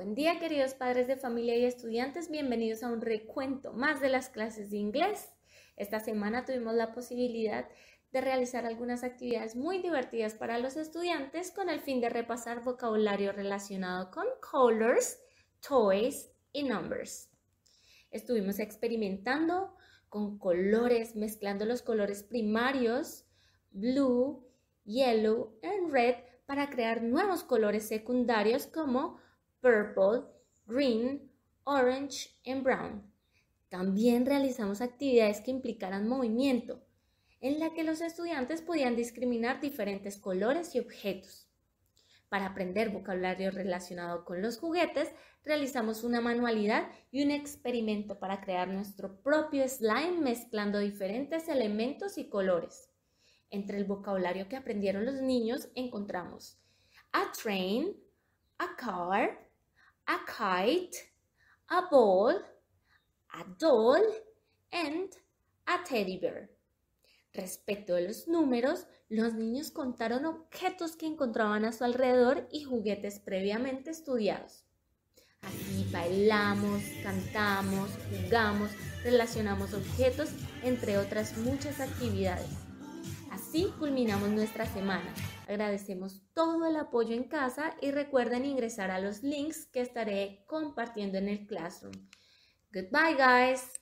Buen día queridos padres de familia y estudiantes, bienvenidos a un recuento más de las clases de inglés. Esta semana tuvimos la posibilidad de realizar algunas actividades muy divertidas para los estudiantes con el fin de repasar vocabulario relacionado con colors, toys y numbers. Estuvimos experimentando con colores, mezclando los colores primarios, blue, yellow and red para crear nuevos colores secundarios como purple, green, orange and brown. También realizamos actividades que implicaran movimiento, en la que los estudiantes podían discriminar diferentes colores y objetos. Para aprender vocabulario relacionado con los juguetes, realizamos una manualidad y un experimento para crear nuestro propio slime mezclando diferentes elementos y colores. Entre el vocabulario que aprendieron los niños encontramos a train, a car, a kite, a ball, a doll, and a teddy bear. Respecto de los números, los niños contaron objetos que encontraban a su alrededor y juguetes previamente estudiados. Así bailamos, cantamos, jugamos, relacionamos objetos, entre otras muchas actividades. Así culminamos nuestra semana. Agradecemos todo el apoyo en casa y recuerden ingresar a los links que estaré compartiendo en el classroom. Goodbye guys.